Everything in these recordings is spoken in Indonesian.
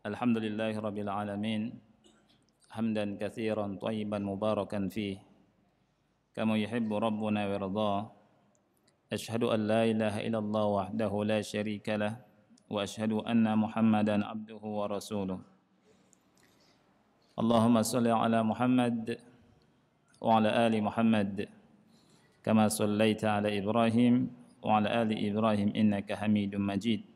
الحمد لله رب العالمين حمدا كثيرا طيبا مباركا فيه كما يحب ربنا ويرضاه أشهد أن لا إله إلا الله وحده لا شريك له وأشهد أن محمدا عبده ورسوله اللهم صل على محمد وعلى آل محمد كما صليت على إبراهيم وعلى آل إبراهيم إنك حميد مجيد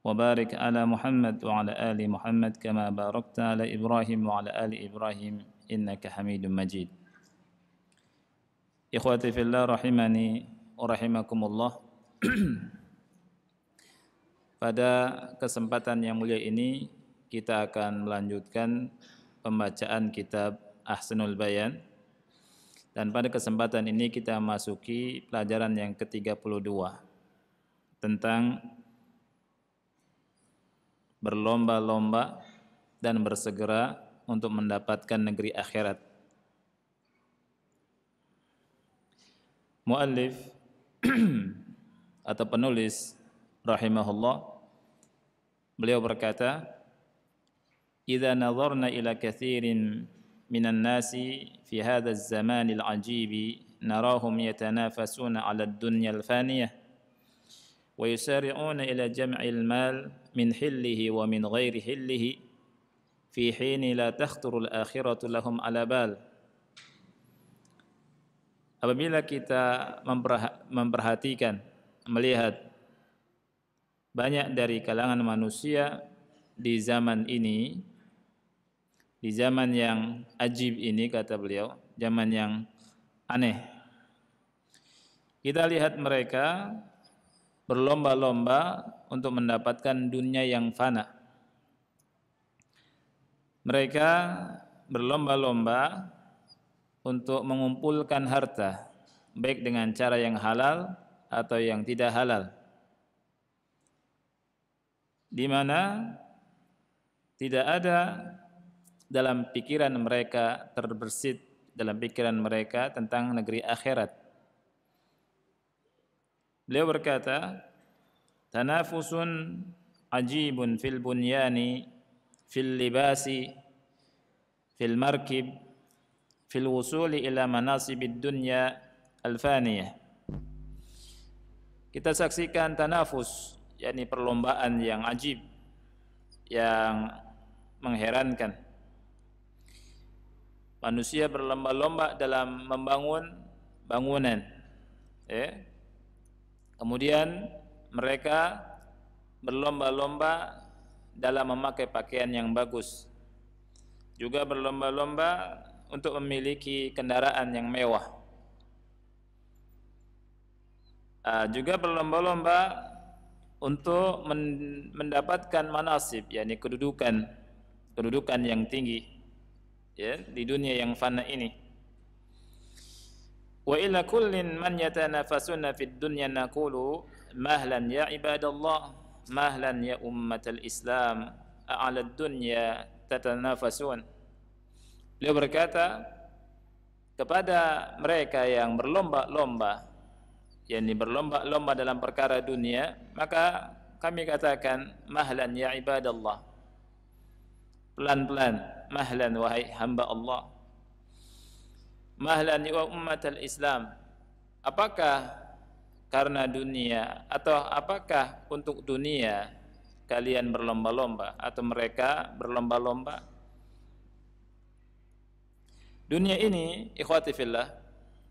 وبارك على محمد وعلى آل محمد كما باركت على إبراهيم وعلى آل إبراهيم إنك حميد مجيد إخوتي في الله رحمني ورحمكم الله Pada kesempatan yang mulia ini kita akan melanjutkan pembacaan kitab Ahsanul Bayan dan pada kesempatan ini kita masuki pelajaran yang ke-32 tentang berlomba-lomba dan bersegera untuk mendapatkan negeri akhirat. Muallif atau penulis rahimahullah beliau berkata, "Idza nazarna ila katsirin minan nasi fi hadha az-zaman al-'ajib narahum yatanafasuna 'ala ad-dunya al-faniyah ويسارعون إلى جمع المال من حله ومن غير حله في حين لا تخطر الآخرة لهم على بال apabila kita memperhatikan melihat banyak dari kalangan manusia di zaman ini di zaman yang ajib ini kata beliau zaman yang aneh kita lihat mereka berlomba-lomba untuk mendapatkan dunia yang fana. Mereka berlomba-lomba untuk mengumpulkan harta, baik dengan cara yang halal atau yang tidak halal. Di mana tidak ada dalam pikiran mereka terbersit dalam pikiran mereka tentang negeri akhirat Beliau berkata, "Tanafusun ajibun fil bunyani, fil libasi, fil markib, fil wusuli ila manasibid dunya al-faniyah." Kita saksikan tanafus, yakni perlombaan yang ajib, yang mengherankan. Manusia berlomba-lomba dalam membangun bangunan. Ya, Kemudian mereka berlomba-lomba dalam memakai pakaian yang bagus. Juga berlomba-lomba untuk memiliki kendaraan yang mewah. Uh, juga berlomba-lomba untuk mendapatkan manasib yakni kedudukan kedudukan yang tinggi ya di dunia yang fana ini wa ila kullin man yatanafasuna fid dunya naqulu mahlan ya ibadallah mahlan ya ummatal islam a'ala dunya tatanafasun beliau berkata kepada mereka yang berlomba-lomba yakni berlomba-lomba dalam perkara dunia maka kami katakan mahlan ya ibadallah pelan-pelan mahlan wahai hamba Allah mahlani wa ya Islam. Apakah karena dunia atau apakah untuk dunia kalian berlomba-lomba atau mereka berlomba-lomba? Dunia ini ikhwati fillah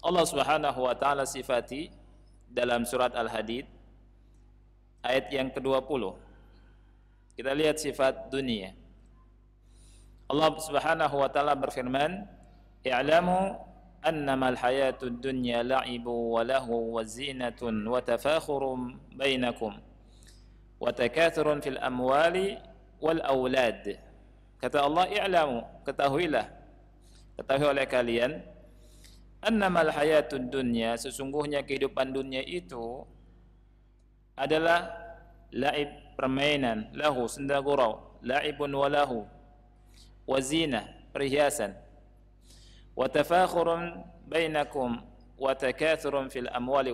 Allah Subhanahu wa taala sifati dalam surat Al-Hadid ayat yang ke-20. Kita lihat sifat dunia. Allah Subhanahu wa taala berfirman, "I'lamu أنما الحياة الدنيا لعب وله وزينة وتفاخر بينكم وتكاثر في الأموال والأولاد kata Allah i'lamu ketahuilah ketahui oleh kalian annamal hayatud dunya sesungguhnya kehidupan dunia itu adalah laib permainan lahu senda gurau laibun walahu wazina perhiasan وتفاخر بينكم وتكاثر في الأموال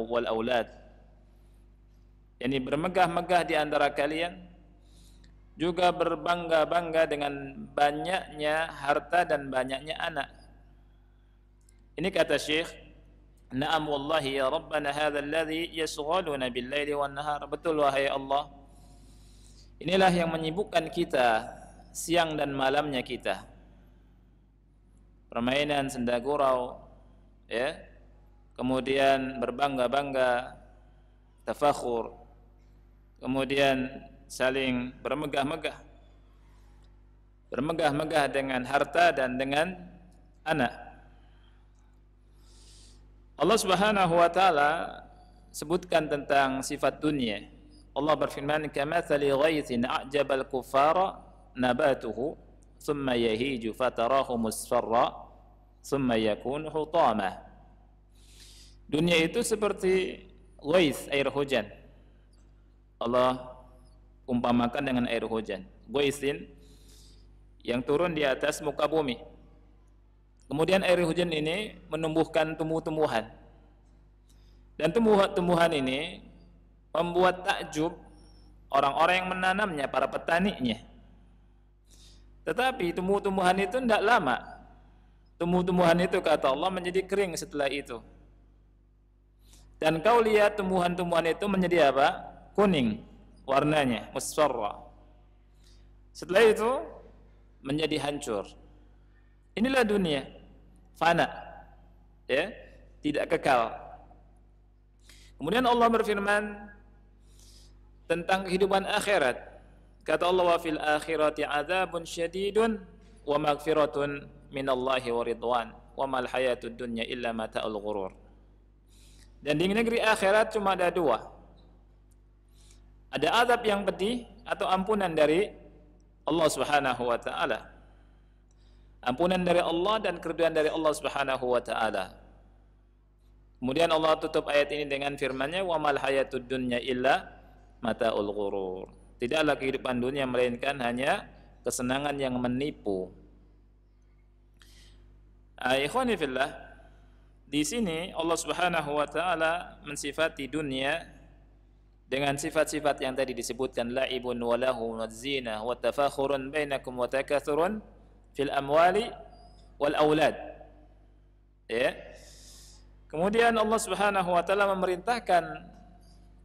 والأولاد يعني yani bermegah-megah di antara kalian juga berbangga-bangga dengan banyaknya harta dan banyaknya anak ini kata Syekh Naam wallahi ya Rabbana hadzal ladzi yashghaluna bil laili wan nahar. Betul wahai Allah. Inilah yang menyibukkan kita siang dan malamnya kita permainan senda gurau ya kemudian berbangga-bangga tafakhur kemudian saling bermegah-megah bermegah-megah dengan harta dan dengan anak Allah Subhanahu wa taala sebutkan tentang sifat dunia Allah berfirman kamathali ghaythin a'jabal kuffara nabatuhu ثم يهيج فتراه مسفرا ثم يكون حطاما Dunia itu seperti gois air hujan. Allah umpamakan dengan air hujan. Goisin yang turun di atas muka bumi. Kemudian air hujan ini menumbuhkan tumbuh-tumbuhan. Dan tumbuhan-tumbuhan ini membuat takjub orang-orang yang menanamnya, para petaninya. Tetapi tumbuh-tumbuhan itu tidak lama. Tumbuh-tumbuhan itu kata Allah menjadi kering setelah itu. Dan kau lihat tumbuhan-tumbuhan itu menjadi apa? Kuning warnanya, musfarra. Setelah itu menjadi hancur. Inilah dunia fana. Ya, tidak kekal. Kemudian Allah berfirman tentang kehidupan akhirat. Kata Allah wa fil akhirati adzabun syadidun wa magfiratun Allah wa ridwan wa mal hayatud dunya illa mata'ul ghurur. Dan di negeri akhirat cuma ada dua. Ada azab yang pedih atau ampunan dari Allah Subhanahu wa taala. Ampunan dari Allah dan keriduan dari Allah Subhanahu wa taala. Kemudian Allah tutup ayat ini dengan firman-Nya, "Wa mal hayatud dunya illa mata'ul ghurur." Tidaklah kehidupan dunia melainkan hanya kesenangan yang menipu. Ah, ikhwani fillah, di sini Allah Subhanahu wa taala mensifati dunia dengan sifat-sifat yang tadi disebutkan laibun wa lahu wa zina wa tafakhurun bainakum wa takatsurun fil amwali wal aulad. Ya. Kemudian Allah Subhanahu wa taala memerintahkan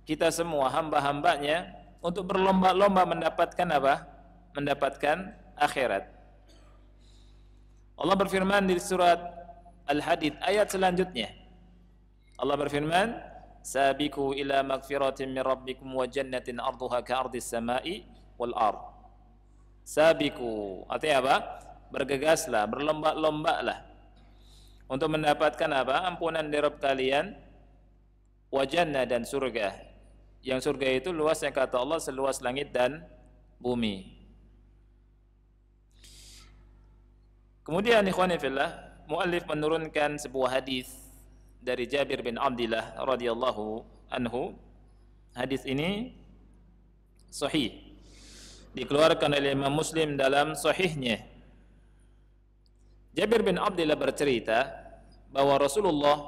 kita semua hamba-hambanya untuk berlomba-lomba mendapatkan apa? Mendapatkan akhirat. Allah berfirman di surat Al-Hadid ayat selanjutnya. Allah berfirman, "Sabiqu ila magfiratin min rabbikum wa jannatin arduha ka ardis samai wal ard." Sabiqu artinya apa? Bergegaslah, berlomba-lombalah untuk mendapatkan apa? Ampunan dari Rabb kalian wa jannah dan surga yang surga itu luasnya kata Allah seluas langit dan bumi. Kemudian ikhwani fillah, muallif menurunkan sebuah hadis dari Jabir bin Abdullah radhiyallahu anhu. Hadis ini sahih. Dikeluarkan oleh Imam Muslim dalam sahihnya. Jabir bin Abdullah bercerita bahwa Rasulullah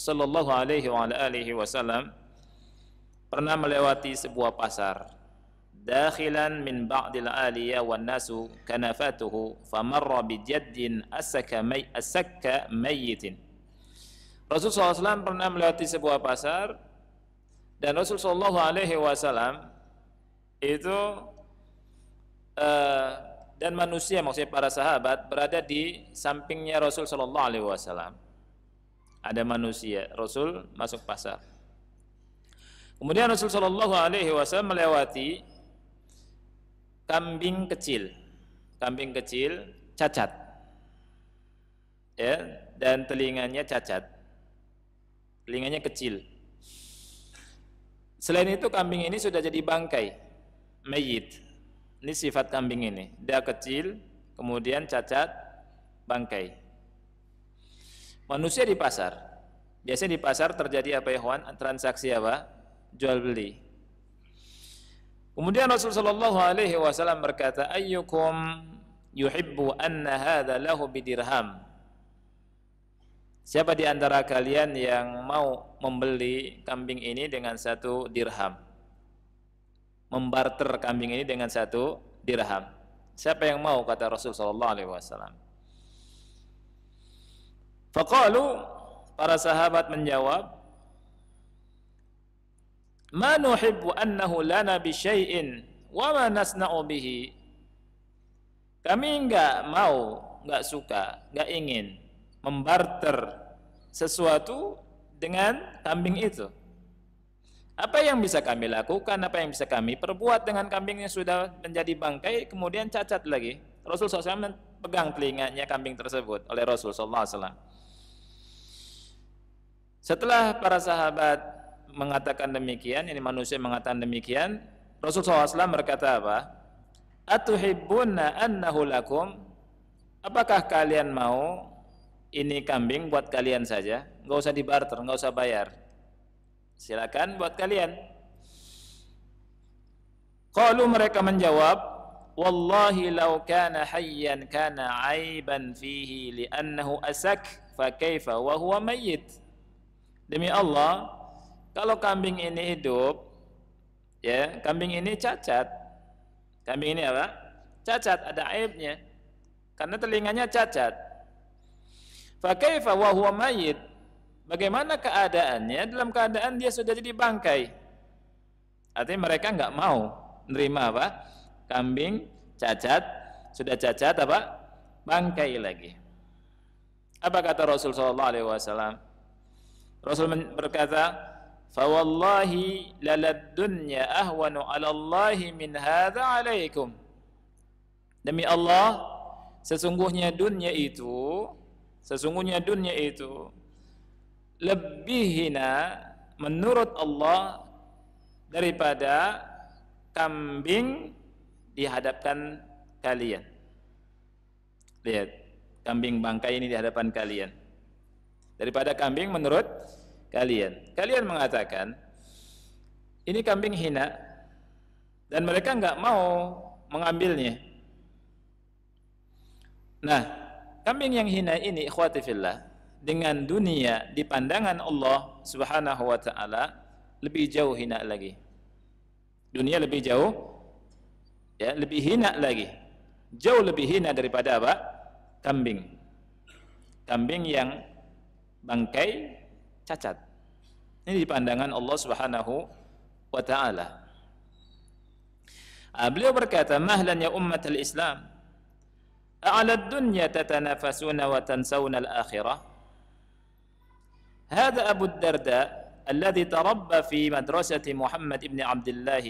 sallallahu alaihi wa alihi wasallam pernah melewati sebuah pasar dakhilan min ba'dil aliya wan nasu kanafatuhu famarra bi jaddin asaka may asaka mayyitin Rasul SAW pernah melewati sebuah pasar dan Rasul Shallallahu Alaihi Wasallam itu uh, dan manusia maksudnya para sahabat berada di sampingnya Rasul Shallallahu Alaihi Wasallam ada manusia Rasul masuk pasar Kemudian Rasul Shallallahu Alaihi Wasallam melewati kambing kecil, kambing kecil cacat, ya, dan telinganya cacat, telinganya kecil. Selain itu kambing ini sudah jadi bangkai, mayit. Ini sifat kambing ini, dia kecil, kemudian cacat, bangkai. Manusia di pasar, biasanya di pasar terjadi apa ya, Juan? Transaksi apa? jual beli. Kemudian Rasul sallallahu alaihi wasallam berkata, "Ayyukum yuhibbu anna hadha lahu bidirham?" Siapa di antara kalian yang mau membeli kambing ini dengan satu dirham? Membarter kambing ini dengan satu dirham. Siapa yang mau kata Rasul sallallahu alaihi wasallam? Faqalu para sahabat menjawab, ma nuhibbu annahu lana bi syai'in wa ma nasna'u bihi kami enggak mau enggak suka enggak ingin membarter sesuatu dengan kambing itu apa yang bisa kami lakukan apa yang bisa kami perbuat dengan kambing yang sudah menjadi bangkai kemudian cacat lagi Rasul SAW pegang telinganya kambing tersebut oleh Rasul SAW setelah para sahabat mengatakan demikian, ini manusia mengatakan demikian, Rasul SAW berkata apa? Atuhibbuna annahu lakum Apakah kalian mau ini kambing buat kalian saja? Nggak usah dibarter, nggak usah bayar. Silakan buat kalian. Kalau mereka menjawab, wallahi law kana hayyan kana aiban fihi li'annahu asak fa kaifa wa huwa mayyit demi Allah kalau kambing ini hidup, ya kambing ini cacat. Kambing ini apa? Cacat, ada aibnya. Karena telinganya cacat. Fakaifa wa mayit? Bagaimana keadaannya? Dalam keadaan dia sudah jadi bangkai. Artinya mereka nggak mau nerima apa? Kambing cacat, sudah cacat apa? Bangkai lagi. Apa kata Rasulullah saw? Rasul berkata, فوالله للا الدنيا أهون على الله demi Allah sesungguhnya dunia itu sesungguhnya dunia itu lebih hina menurut Allah daripada kambing dihadapkan kalian lihat kambing bangkai ini di hadapan kalian daripada kambing menurut kalian. Kalian mengatakan ini kambing hina dan mereka nggak mau mengambilnya. Nah, kambing yang hina ini ikhwati fillah dengan dunia di pandangan Allah Subhanahu wa taala lebih jauh hina lagi. Dunia lebih jauh ya, lebih hina lagi. Jauh lebih hina daripada apa? Kambing. Kambing yang bangkai cacat. Ini di pandangan Allah Subhanahu wa taala. Beliau berkata, "Mahlan ya ummat al-Islam, a'la ad-dunya tatanafasuna wa tansawna al-akhirah." هذا أبو الدرداء الذي تربى في مدرسة محمد ابن عبد الله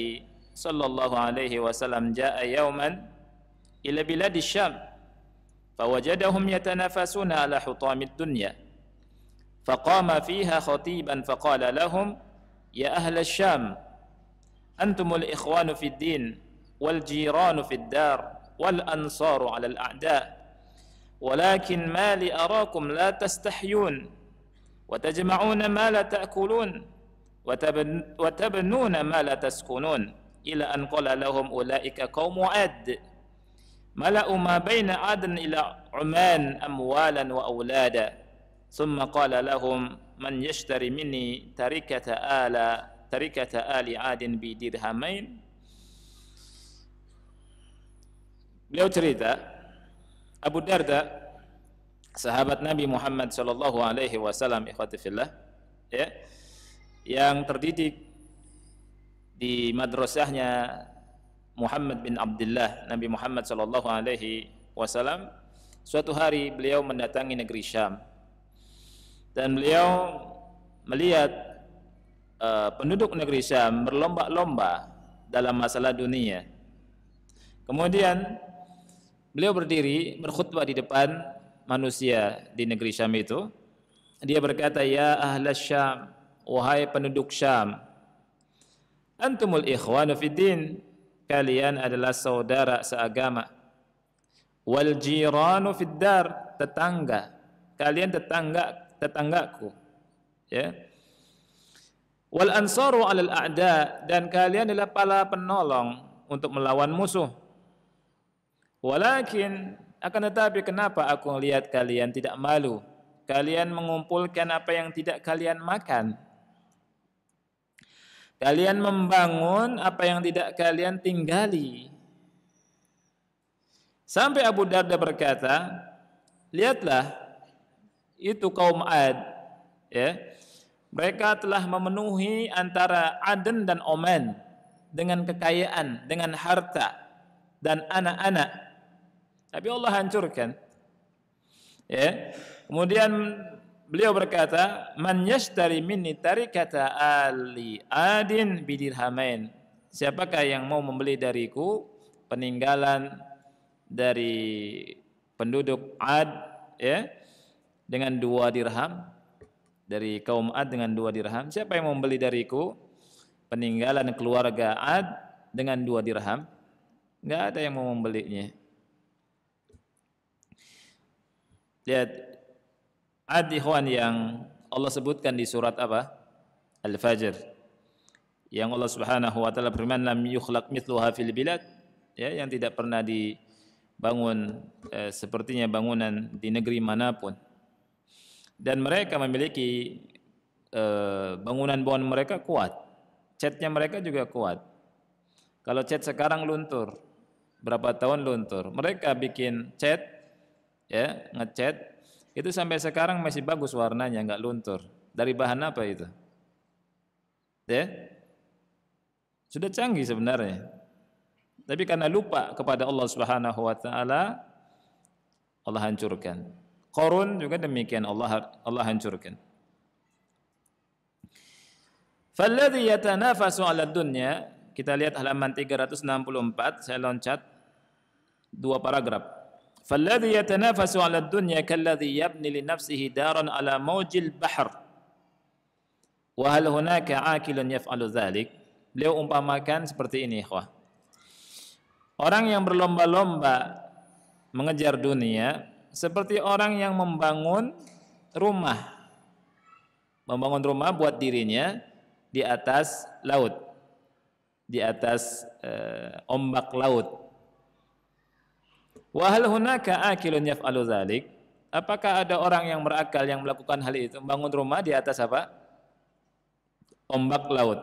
صلى الله عليه وسلم جاء يوما إلى بلاد الشام فوجدهم يتنافسون على حطام الدنيا فقام فيها خطيبا فقال لهم يا أهل الشام أنتم الإخوان في الدين والجيران في الدار والأنصار على الأعداء ولكن ما لي أراكم لا تستحيون وتجمعون ما لا تأكلون وتبنون ما لا تسكنون إلى أن قال لهم أولئك قوم عاد ملأوا ما بين عدن إلى عمان أموالا وأولادا ثم قال لهم من يشتري مني تركة آل تركة آل عاد بدرهمين Beliau cerita Abu Darda sahabat Nabi Muhammad Shallallahu alaihi wasallam ikhwatifillah ya yang terdidik di madrasahnya Muhammad bin Abdullah Nabi Muhammad Shallallahu alaihi wasallam suatu hari beliau mendatangi negeri Syam dan beliau melihat uh, penduduk negeri Syam berlomba-lomba dalam masalah dunia. Kemudian beliau berdiri berkhutbah di depan manusia di negeri Syam itu. Dia berkata, "Ya ahli Syam, wahai penduduk Syam, antumul ikhwanu fiddin, kalian adalah saudara seagama. Wal jiranu fiddar, tetangga. Kalian tetangga tetanggaku ya wal ansaru alal a'da dan kalian adalah para penolong untuk melawan musuh walakin akan tetapi kenapa aku melihat kalian tidak malu kalian mengumpulkan apa yang tidak kalian makan Kalian membangun apa yang tidak kalian tinggali. Sampai Abu Darda berkata, "Lihatlah itu kaum Ad. Ya. Mereka telah memenuhi antara Aden dan Oman dengan kekayaan, dengan harta dan anak-anak. Tapi Allah hancurkan. Ya. Kemudian beliau berkata, "Man yashtari minni tarikata ali adin bidirhamain." Siapakah yang mau membeli dariku peninggalan dari penduduk Ad, ya? dengan dua dirham dari kaum Ad dengan dua dirham. Siapa yang membeli dariku peninggalan keluarga Ad dengan dua dirham? nggak ada yang mau membelinya. Lihat Ad ikhwan yang Allah sebutkan di surat apa? Al-Fajr. Yang Allah Subhanahu wa taala berfirman lam yukhlaq mithluha fil bilad ya yang tidak pernah dibangun eh, sepertinya bangunan di negeri manapun dan mereka memiliki eh, bangunan bangunan mereka kuat catnya mereka juga kuat kalau cat sekarang luntur berapa tahun luntur mereka bikin cat ya ngecat itu sampai sekarang masih bagus warnanya nggak luntur dari bahan apa itu ya sudah canggih sebenarnya tapi karena lupa kepada Allah Subhanahu wa taala Allah hancurkan Korun juga demikian Allah Allah hancurkan. Falladhi yatanafasu 'ala dunya, kita lihat halaman 364, saya loncat dua paragraf. Falladhi yatanafasu 'ala dunya kalladhi yabni li nafsihi daran 'ala mawjil bahr. Wa hal hunaka 'akilun yaf'alu dhalik? Beliau umpamakan seperti ini, ikhwah. Orang yang berlomba-lomba mengejar dunia, seperti orang yang membangun rumah. Membangun rumah buat dirinya di atas laut. Di atas eh, ombak laut. wahal hunaka akilun yaf'alu zalik Apakah ada orang yang berakal yang melakukan hal itu, Membangun rumah di atas apa? Ombak laut.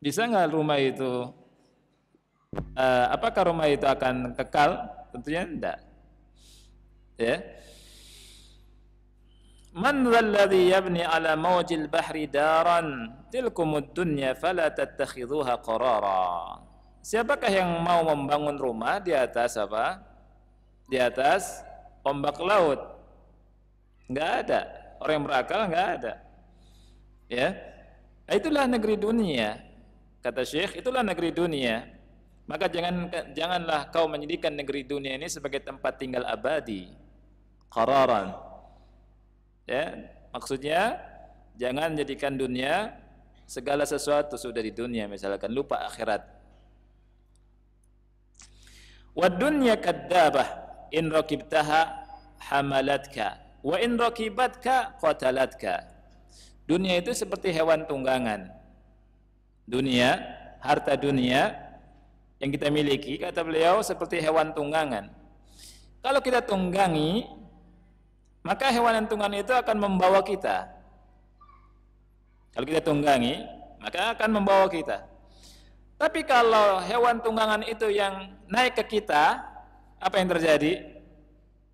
Bisa nggak rumah itu? Eh, apakah rumah itu akan kekal? Tentunya tidak. Ya. Man dhalladhi yabni ala mawjil bahri daran tilkumud dunya fala tattakhidhuha qarara. Siapakah yang mau membangun rumah di atas apa? Di atas ombak laut. Enggak ada. Orang yang berakal enggak ada. Ya. Itulah negeri dunia. Kata Syekh, itulah negeri dunia. Maka jangan janganlah kau menjadikan negeri dunia ini sebagai tempat tinggal abadi qararan. Ya, maksudnya jangan jadikan dunia segala sesuatu sudah di dunia misalkan lupa akhirat. Wa dunya kadzabah in rakibtaha hamalatka wa in rakibatka qatalatka. Dunia itu seperti hewan tunggangan. Dunia, harta dunia yang kita miliki kata beliau seperti hewan tunggangan kalau kita tunggangi maka hewan yang tunggangan itu akan membawa kita. Kalau kita tunggangi, maka akan membawa kita. Tapi kalau hewan tunggangan itu yang naik ke kita, apa yang terjadi?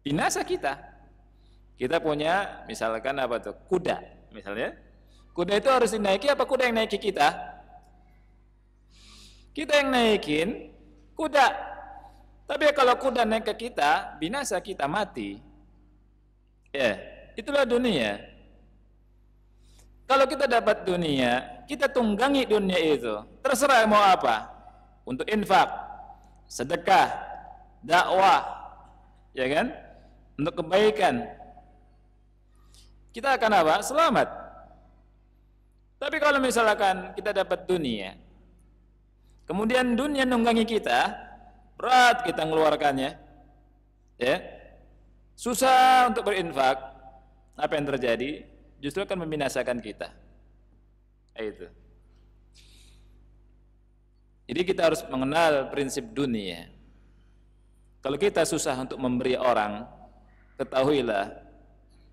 Binasa kita. Kita punya misalkan apa tuh? Kuda, misalnya. Kuda itu harus dinaiki apa kuda yang naiki kita? Kita yang naikin kuda. Tapi kalau kuda naik ke kita, binasa kita mati. Ya, itulah dunia. Kalau kita dapat dunia, kita tunggangi dunia itu. Terserah mau apa. Untuk infak, sedekah, dakwah, ya kan? Untuk kebaikan. Kita akan apa? Selamat. Tapi kalau misalkan kita dapat dunia, kemudian dunia nunggangi kita, berat kita mengeluarkannya ya susah untuk berinfak, apa yang terjadi? Justru akan membinasakan kita. Itu. Jadi kita harus mengenal prinsip dunia. Kalau kita susah untuk memberi orang, ketahuilah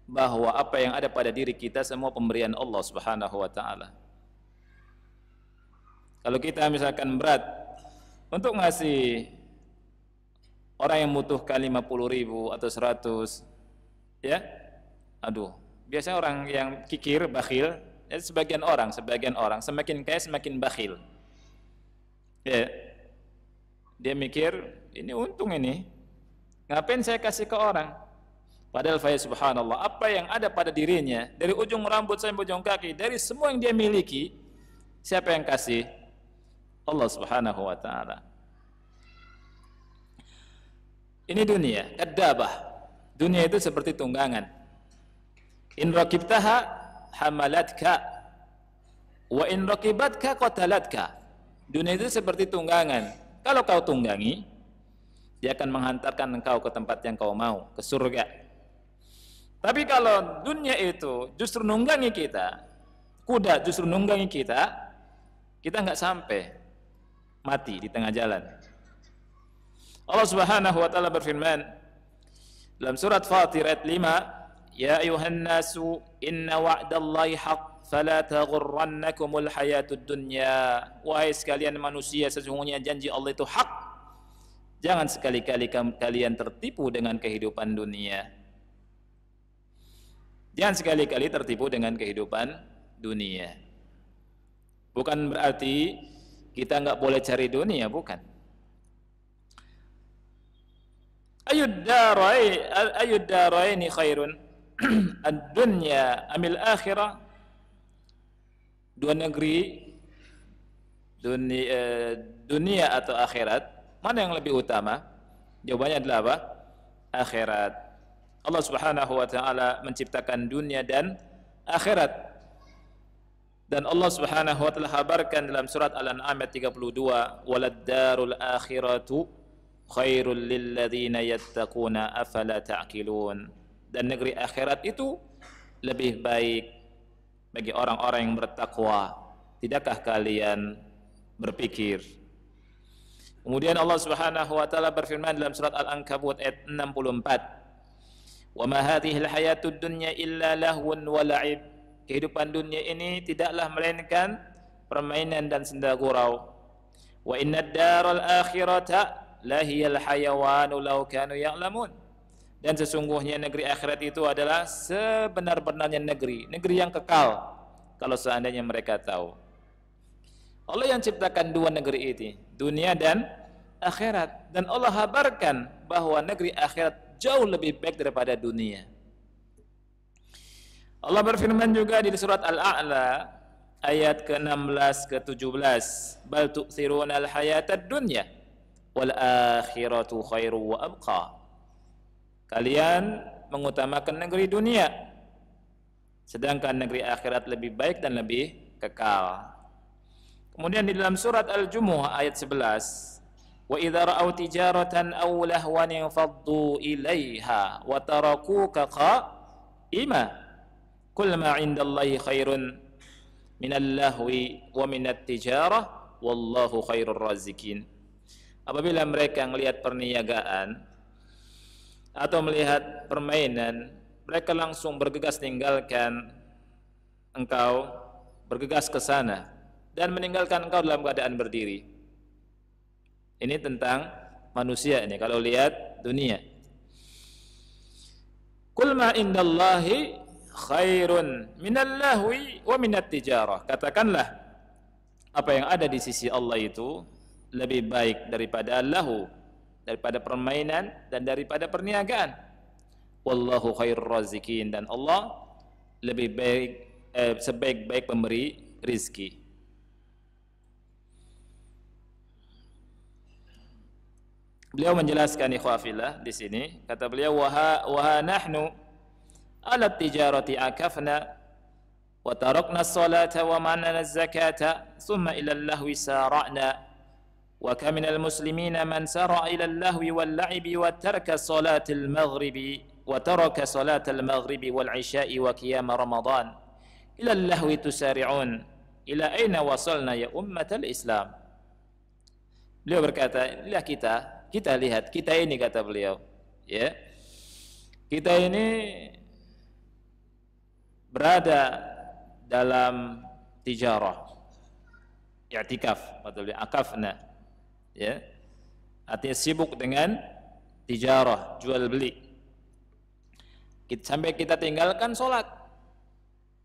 bahwa apa yang ada pada diri kita semua pemberian Allah Subhanahu wa taala. Kalau kita misalkan berat untuk ngasih orang yang membutuhkan 50 ribu atau 100 ya aduh biasanya orang yang kikir bakhil ya, sebagian orang sebagian orang semakin kaya semakin bakhil ya dia mikir ini untung ini ngapain saya kasih ke orang padahal faya subhanallah apa yang ada pada dirinya dari ujung rambut sampai ujung kaki dari semua yang dia miliki siapa yang kasih Allah subhanahu wa ta'ala ini dunia, kadabah. Dunia itu seperti tunggangan. In rakibtaha hamalatka wa in rakibatka qatalatka. Dunia itu seperti tunggangan. Kalau kau tunggangi, dia akan menghantarkan engkau ke tempat yang kau mau, ke surga. Tapi kalau dunia itu justru nunggangi kita, kuda justru nunggangi kita, kita nggak sampai mati di tengah jalan. Allah Subhanahu wa taala berfirman dalam surat Fatir ayat 5, "Ya ayuhan nasu, inna wa'dallahi haqq, fala taghurrannakumul hayatud dunya." Wahai sekalian manusia, sesungguhnya janji Allah itu hak. Jangan sekali-kali kalian tertipu dengan kehidupan dunia. Jangan sekali-kali tertipu dengan kehidupan dunia. Bukan berarti kita nggak boleh cari dunia, bukan. ayud daraini khairun ad-dunya amil akhirah dua negeri dunia, eh, dunia atau akhirat mana yang lebih utama jawabannya adalah apa akhirat Allah Subhanahu wa taala menciptakan dunia dan akhirat dan Allah Subhanahu wa taala habarkan dalam surat Al-An'am 32 waladdarul akhiratu khairul lilladzina yattaquna afala ta'qilun dan negeri akhirat itu lebih baik bagi orang-orang yang bertakwa tidakkah kalian berpikir kemudian Allah Subhanahu wa taala berfirman dalam surat Al-Ankabut ayat 64 wa ma hadhihi al-hayatud dunya illa lahwun wa la'ib kehidupan dunia ini tidaklah melainkan permainan dan senda gurau wa inna ad-daral akhirata lahiyal hayawanu law kanu ya'lamun dan sesungguhnya negeri akhirat itu adalah sebenar-benarnya negeri negeri yang kekal kalau seandainya mereka tahu Allah yang ciptakan dua negeri ini dunia dan akhirat dan Allah habarkan bahwa negeri akhirat jauh lebih baik daripada dunia Allah berfirman juga di surat Al-A'la ayat ke-16 ke-17 bal tu'thiruna al-hayata ad-dunya wal akhiratu khairu wa abqa. Kalian mengutamakan negeri dunia sedangkan negeri akhirat lebih baik dan lebih kekal. Kemudian di dalam surat Al-Jumuh ayat 11, "Wa idza ra'aw tijaratan aw lahwan faddu ilaiha wa tarakuka qa'ima. Kull ma 'indallahi khairun al lahwi wa minat tijarah wallahu khairur razikin." apabila mereka melihat perniagaan atau melihat permainan, mereka langsung bergegas tinggalkan engkau, bergegas ke sana dan meninggalkan engkau dalam keadaan berdiri. Ini tentang manusia ini kalau lihat dunia. Kul ma indallahi khairun minal lahwi wa minat tijarah. Katakanlah apa yang ada di sisi Allah itu lebih baik daripada lahu daripada permainan dan daripada perniagaan wallahu khairur razikin dan Allah lebih baik eh, sebaik-baik pemberi rizki Beliau menjelaskan ikhwafillah di sini kata beliau wa wa nahnu ala tijarati akafna wa tarakna as-salata wa mana az-zakata thumma ila al sara'na وكم من المسلمين من سار إلى اللهو واللعب وترك صلاة المغرب وترك صلاة المغرب والعشاء وقيام رمضان إلى اللهو تسارعون إلى أين وصلنا يا أمة الإسلام beliau berkata inilah kita kita lihat kita ini kata beliau ya kita ini berada dalam tijarah i'tikaf kata beliau akafna ya artinya sibuk dengan tijarah jual beli sampai kita tinggalkan sholat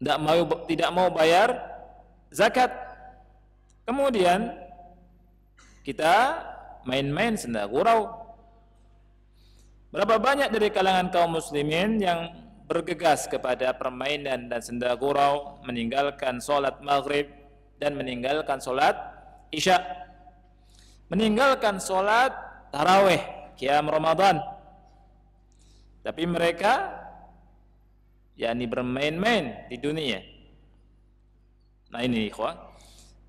tidak mau tidak mau bayar zakat kemudian kita main-main senda gurau berapa banyak dari kalangan kaum muslimin yang bergegas kepada permainan dan senda gurau meninggalkan sholat maghrib dan meninggalkan sholat isya' meninggalkan sholat taraweh kiam Ramadan tapi mereka yakni bermain-main di dunia nah ini ikhwan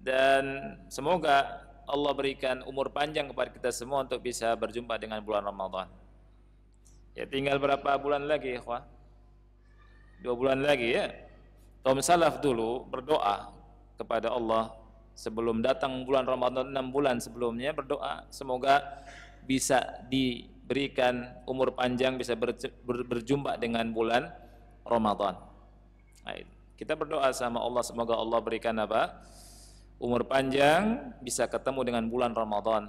dan semoga Allah berikan umur panjang kepada kita semua untuk bisa berjumpa dengan bulan Ramadan ya tinggal berapa bulan lagi ikhwan dua bulan lagi ya Tom Salaf dulu berdoa kepada Allah sebelum datang bulan Ramadan 6 bulan sebelumnya berdoa semoga bisa diberikan umur panjang bisa berjumpa dengan bulan Ramadan. Kita berdoa sama Allah semoga Allah berikan apa? Umur panjang bisa ketemu dengan bulan Ramadan.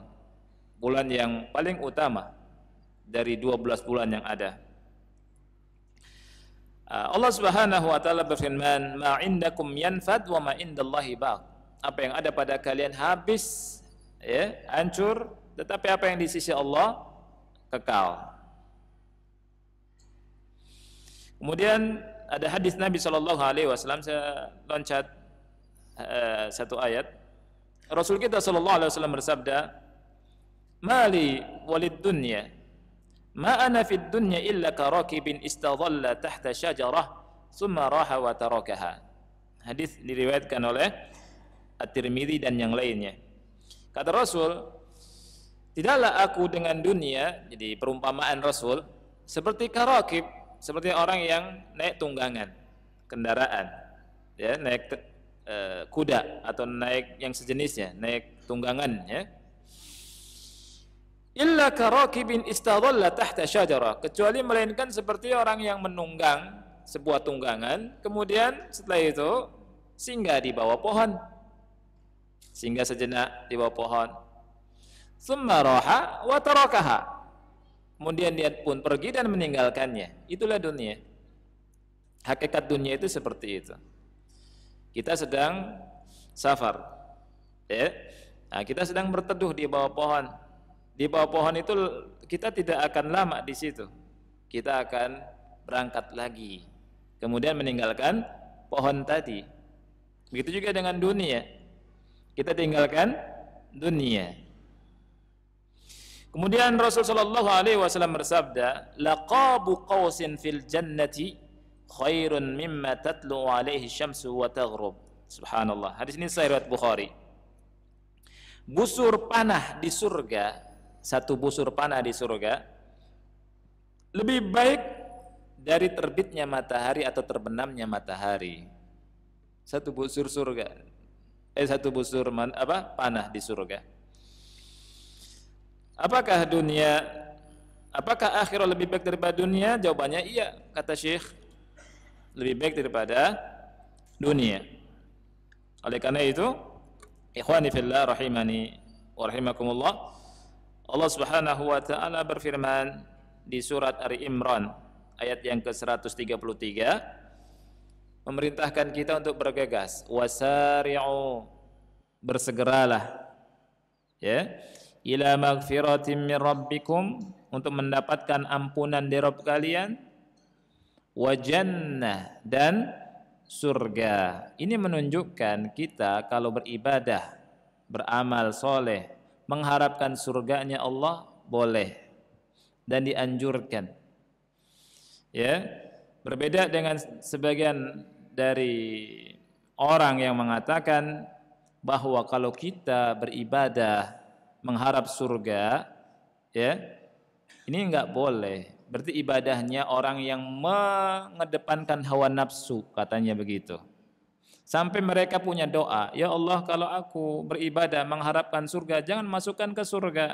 Bulan yang paling utama dari 12 bulan yang ada. Ah, Allah Subhanahu wa taala berfirman, "Ma indakum yanfad wa ma indallahi baq." apa yang ada pada kalian habis ya hancur tetapi apa yang di sisi Allah kekal kemudian ada hadis Nabi Shallallahu Alaihi Wasallam saya loncat uh, satu ayat Rasul kita Shallallahu Alaihi Wasallam bersabda mali walid dunya ma ana fid dunya illa karakibin istadhalla tahta syajarah summa raha wa tarakaha hadis diriwayatkan oleh At-Tirmidzi dan yang lainnya. Kata Rasul, tidaklah aku dengan dunia, jadi perumpamaan Rasul, seperti karakib, seperti orang yang naik tunggangan, kendaraan, ya naik e, kuda atau naik yang sejenisnya, naik tunggangan, ya. Illa karakibin istadalla tahta syajara, kecuali melainkan seperti orang yang menunggang sebuah tunggangan, kemudian setelah itu singgah di bawah pohon sehingga sejenak di bawah pohon. semua roha Kemudian dia pun pergi dan meninggalkannya. Itulah dunia. Hakikat dunia itu seperti itu. Kita sedang safar. Ya. Nah, kita sedang berteduh di bawah pohon. Di bawah pohon itu kita tidak akan lama di situ. Kita akan berangkat lagi. Kemudian meninggalkan pohon tadi. Begitu juga dengan dunia kita tinggalkan dunia. Kemudian Rasul sallallahu alaihi wasallam bersabda, "Laqabu qausin fil jannati khairun mimma tatlu alaihi syamsu wa taghrub." Subhanallah. Hadis ini sahih riwayat Bukhari. Busur panah di surga, satu busur panah di surga lebih baik dari terbitnya matahari atau terbenamnya matahari. Satu busur surga eh satu busur man, apa panah di surga. Apakah dunia apakah akhirat lebih baik daripada dunia? Jawabannya iya, kata Syekh. Lebih baik daripada dunia. Oleh karena itu, ikhwani fillah rahimani wa rahimakumullah. Allah Subhanahu wa taala berfirman di surat Ari Imran ayat yang ke-133 memerintahkan kita untuk bergegas wasari'u bersegeralah ya ila magfiratin min rabbikum untuk mendapatkan ampunan dari Rabb kalian wa jannah dan surga ini menunjukkan kita kalau beribadah beramal soleh mengharapkan surganya Allah boleh dan dianjurkan ya Berbeda dengan sebagian dari orang yang mengatakan bahwa kalau kita beribadah mengharap surga, ya, ini enggak boleh. Berarti ibadahnya orang yang mengedepankan hawa nafsu, katanya begitu. Sampai mereka punya doa, ya Allah kalau aku beribadah mengharapkan surga, jangan masukkan ke surga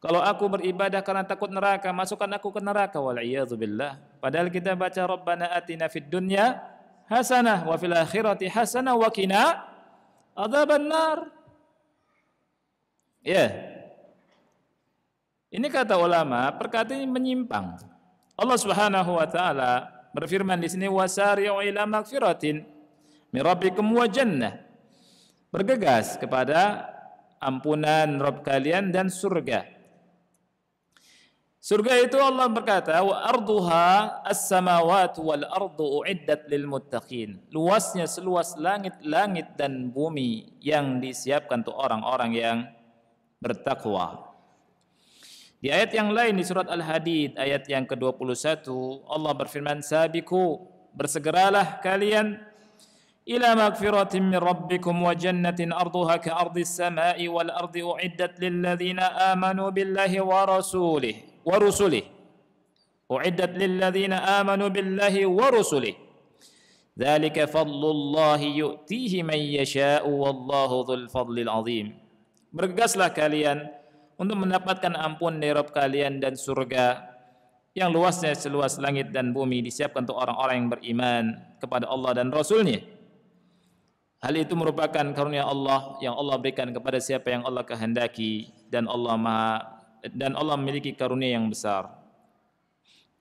kalau aku beribadah karena takut neraka, masukkan aku ke neraka. Wal'iyadzubillah. Padahal kita baca Rabbana atina fid dunya hasanah wa fil akhirati hasanah wa kina, azaban nar. Ya. Yeah. Ini kata ulama, perkataan ini menyimpang. Allah Subhanahu wa taala berfirman di sini wasari'u ila magfiratin min rabbikum wa jannah. Bergegas kepada ampunan Rabb kalian dan surga. Surga itu Allah berkata, "Wa arduha as-samawati wal ardu uiddat lil muttaqin." Luasnya seluas langit-langit dan bumi yang disiapkan untuk orang-orang yang bertakwa. Di ayat yang lain di surat Al-Hadid ayat yang ke-21 Allah berfirman, "Sabiqu, bersegeralah kalian ila magfiratin min rabbikum wa jannatin arduha ka ardis samai wal ardi uiddat lil ladzina amanu billahi wa rasulihi wa rusulih. Uiddat lilladzina amanu billahi wa rusulih. Dzalika fadlullahi yu'tihi man yasha'u wallahu dzul fadlil Bergegaslah kalian untuk mendapatkan ampun dari Rabb kalian dan surga yang luasnya seluas langit dan bumi disiapkan untuk orang-orang yang beriman kepada Allah dan Rasulnya. Hal itu merupakan karunia Allah yang Allah berikan kepada siapa yang Allah kehendaki dan Allah Maha dan Allah memiliki karunia yang besar.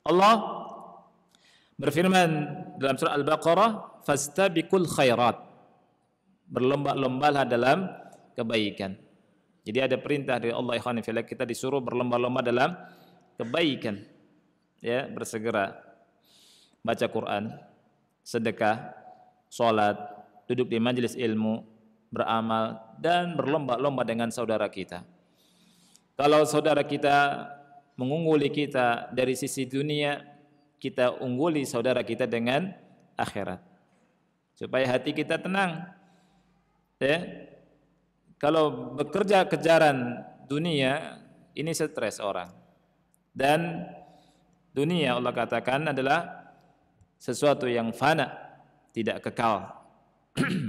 Allah berfirman dalam surah Al-Baqarah, "Fastabiqul khairat." Berlomba-lombalah dalam kebaikan. Jadi ada perintah dari Allah ikhwan fillah kita disuruh berlomba-lomba dalam kebaikan. Ya, bersegera baca Quran, sedekah, salat, duduk di majelis ilmu, beramal dan berlomba-lomba dengan saudara kita. Kalau saudara kita mengungguli kita dari sisi dunia, kita ungguli saudara kita dengan akhirat. Supaya hati kita tenang. Ya. Kalau bekerja kejaran dunia, ini stres orang. Dan dunia Allah katakan adalah sesuatu yang fana, tidak kekal.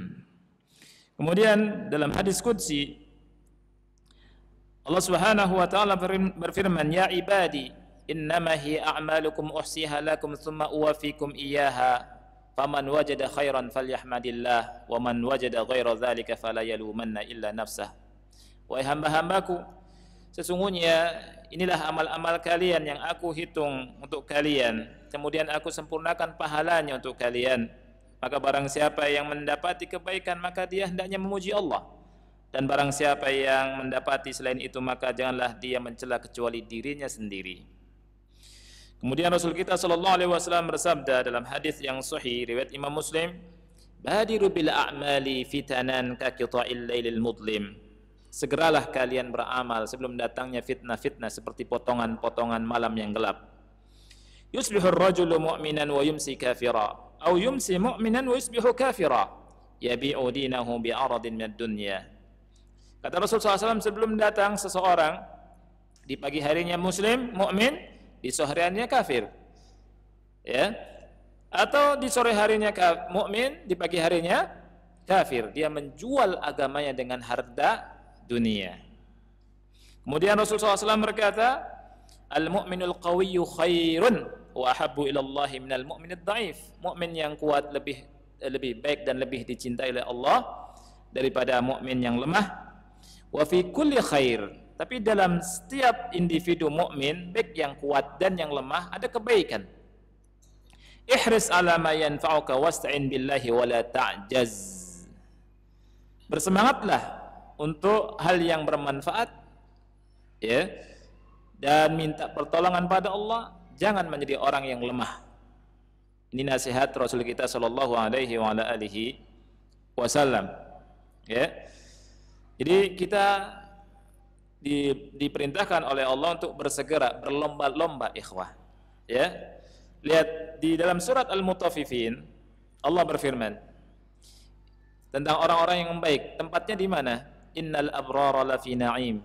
Kemudian dalam hadis Qudsi Allah Subhanahu wa taala berfirman, "Ya ibadi, innama hi a'malukum uhsiha lakum thumma uwafikum iyyaha." Faman wajada khairan falyahmadillah wa man wajada ghaira dzalika falayalumanna illa nafsah. Wahai hamba-hambaku, sesungguhnya inilah amal-amal kalian yang aku hitung untuk kalian, kemudian aku sempurnakan pahalanya untuk kalian. Maka barang siapa yang mendapati kebaikan maka dia hendaknya memuji Allah. dan barang siapa yang mendapati selain itu maka janganlah dia mencela kecuali dirinya sendiri kemudian Rasul kita sallallahu alaihi wasallam bersabda dalam hadis yang sahih riwayat Imam Muslim badiru bil a'mali fitanan ka qita'il lailil mudlim segeralah kalian beramal sebelum datangnya fitnah-fitnah seperti potongan-potongan malam yang gelap yusbihu ar-rajulu mu'minan wa yumsi kafira atau yumsi mu'minan wa yusbihu kafira yabi'u dinahu bi aradin min ad-dunya Kata Rasul SAW sebelum datang seseorang di pagi harinya Muslim, mukmin, di sore harinya kafir, ya, atau di sore harinya mukmin, di pagi harinya kafir. Dia menjual agamanya dengan harta dunia. Kemudian Rasul SAW berkata, Al mukminul qawiyyu khairun wa ahabbu ilallah min al mukminid Da'if. Mukmin yang kuat lebih lebih baik dan lebih dicintai oleh Allah daripada mukmin yang lemah wa fi kulli khair tapi dalam setiap individu mukmin baik yang kuat dan yang lemah ada kebaikan ihris ala ma yanfa'uka wasta'in billahi wa la ta'jaz bersemangatlah untuk hal yang bermanfaat ya dan minta pertolongan pada Allah jangan menjadi orang yang lemah ini nasihat Rasul kita sallallahu alaihi wa alihi wasallam ya Jadi kita di, diperintahkan oleh Allah untuk bersegera, berlomba-lomba ikhwah. Ya. Lihat di dalam surat Al-Mutaffifin Allah berfirman tentang orang-orang yang baik. Tempatnya di mana? Innal abrara lafi na'im.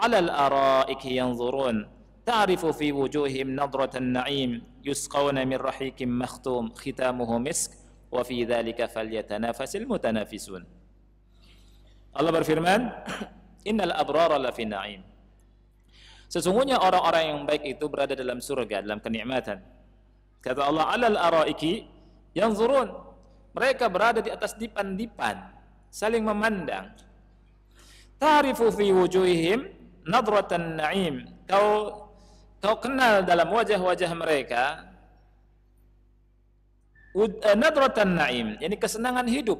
'Alal araiki yanzurun. Ta'rifu fi wujuhihim nadratan na'im. Yusqawna min rahiqin makhtum khitamuhu misk wa fi dhalika falyatanafasil mutanafisun. Allah berfirman, "Innal abrara fi na'im." Sesungguhnya orang-orang yang baik itu berada dalam surga, dalam kenikmatan. Kata Allah, "Alal araiki yanzurun." Mereka berada di atas dipan-dipan, saling memandang. Ta'rifu fi wujuhihim nadratan na'im. Kau kau kenal dalam wajah-wajah mereka eh, nadratan na'im, yakni kesenangan hidup.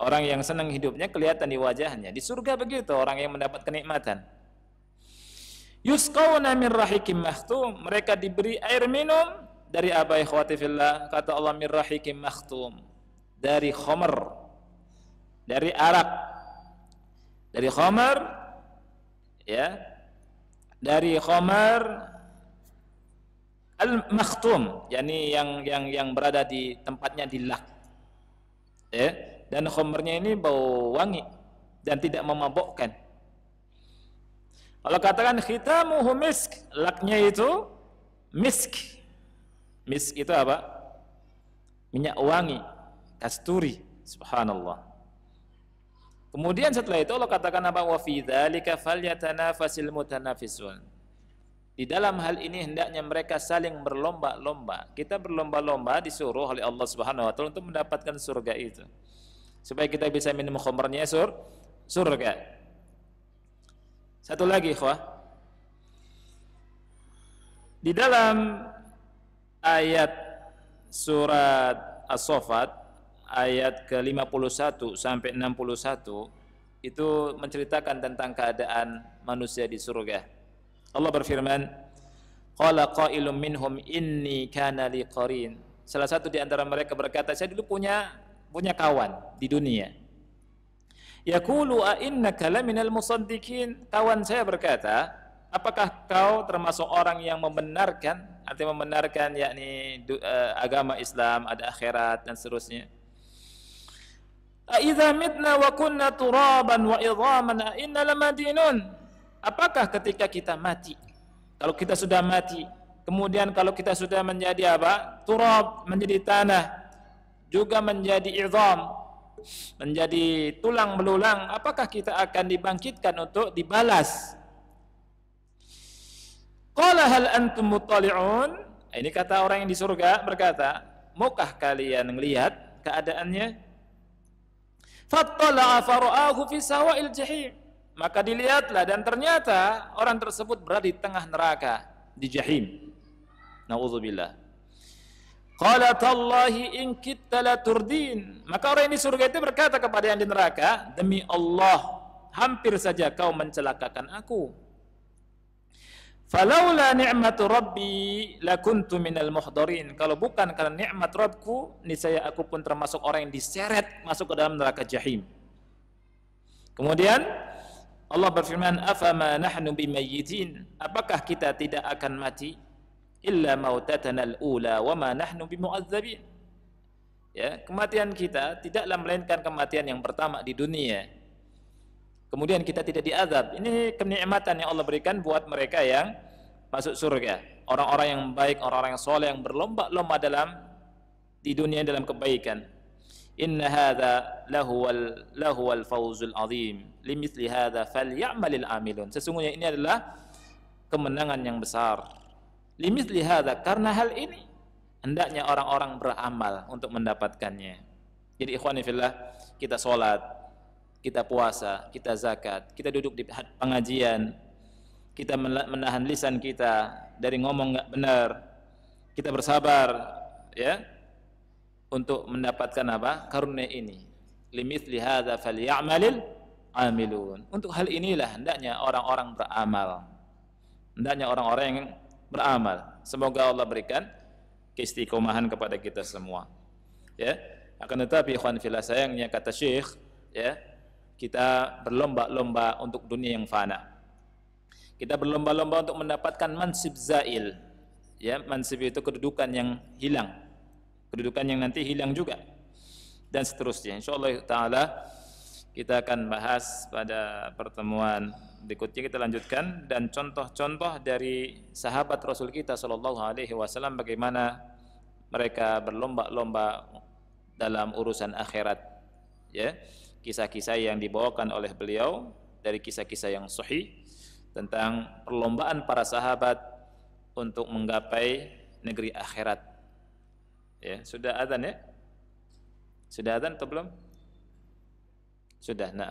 Orang yang senang hidupnya kelihatan di wajahnya. Di surga begitu orang yang mendapat kenikmatan. Yusqawna min rahikim makhtum. Mereka diberi air minum dari apa ikhwati fillah? Kata Allah min rahikim makhtum. Dari khomer. Dari arak. Dari khomer. Ya. Dari khomer al makhtum yang yang yang berada di tempatnya dilak ya dan khomernya ini bau wangi dan tidak memabokkan. Kalau katakan khitamuhu misk, laknya itu misk. Misk itu apa? Minyak wangi, kasturi, subhanallah. Kemudian setelah itu Allah katakan apa? Wa fi dzalika falyatanafasil mutanafisun. Di dalam hal ini hendaknya mereka saling berlomba-lomba. Kita berlomba-lomba disuruh oleh Allah Subhanahu wa taala untuk mendapatkan surga itu supaya kita bisa minum khomernya sur surga. Satu lagi, ikhwah. Di dalam ayat surat as sofat ayat ke-51 sampai 61 itu menceritakan tentang keadaan manusia di surga. Allah berfirman, "Qala qailum minhum inni kana liqarin." Salah satu di antara mereka berkata, "Saya dulu punya punya kawan di dunia. Yaqulu a innaka laminal musaddiqin. Kawan saya berkata, apakah kau termasuk orang yang membenarkan artinya membenarkan yakni eh, agama Islam, ada akhirat dan seterusnya. Aidza mitna wa kunna turaban wa idhaman inna lamadinun. Apakah ketika kita mati? Kalau kita sudah mati, kemudian kalau kita sudah menjadi apa? Turab, menjadi tanah, juga menjadi izom menjadi tulang belulang, apakah kita akan dibangkitkan untuk dibalas? Qala hal antum mutali'un Ini kata orang yang di surga berkata, "Maukah kalian melihat keadaannya?" Fattala'a fara'ahu fi sawa'il jahim. Maka dilihatlah dan ternyata orang tersebut berada di tengah neraka, di jahim. Nauzubillah. Qala tallahi in kitta Turdin. Maka orang yang di surga itu berkata kepada yang di neraka, demi Allah, hampir saja kau mencelakakan aku. Falaula ni'matu rabbi lakuntu minal muhdarin. Kalau bukan karena nikmat Rabbku, niscaya aku pun termasuk orang yang diseret masuk ke dalam neraka jahim. Kemudian Allah berfirman, "Afama nahnu bimayyitin?" Apakah kita tidak akan mati? illa mautatana al-ula wa ma nahnu bimu'adzabin. Ya, kematian kita tidaklah melainkan kematian yang pertama di dunia. Kemudian kita tidak diazab. Ini kenikmatan yang Allah berikan buat mereka yang masuk surga. Orang-orang yang baik, orang-orang yang soleh yang berlomba-lomba dalam di dunia dalam kebaikan. Inna hadza lahu lahuwal fawzul azim. Limithli hadza falyamalil amilun. Sesungguhnya ini adalah kemenangan yang besar Limit lihada karena hal ini hendaknya orang-orang beramal untuk mendapatkannya. Jadi ikhwani fillah, kita sholat, kita puasa, kita zakat, kita duduk di pengajian, kita menahan lisan kita dari ngomong nggak benar, kita bersabar, ya, untuk mendapatkan apa karunia ini. Limit lihada falyamalil amilun. Untuk hal inilah hendaknya orang-orang beramal. Hendaknya orang-orang yang beramal. Semoga Allah berikan keistiqomahan kepada kita semua. Ya. Akan tetapi ikhwan fillah sayangnya kata Syekh, ya, kita berlomba-lomba untuk dunia yang fana. Kita berlomba-lomba untuk mendapatkan mansib zail. Ya, mansib itu kedudukan yang hilang. Kedudukan yang nanti hilang juga. Dan seterusnya. InsyaAllah ta'ala kita akan bahas pada pertemuan Berikutnya kita lanjutkan dan contoh-contoh dari sahabat Rasul kita Shallallahu Alaihi Wasallam bagaimana mereka berlomba-lomba dalam urusan akhirat. Ya, kisah-kisah yang dibawakan oleh beliau dari kisah-kisah yang sahih tentang perlombaan para sahabat untuk menggapai negeri akhirat. Ya, sudah adzan ya? Sudah adzan atau belum? Sudah. Nah,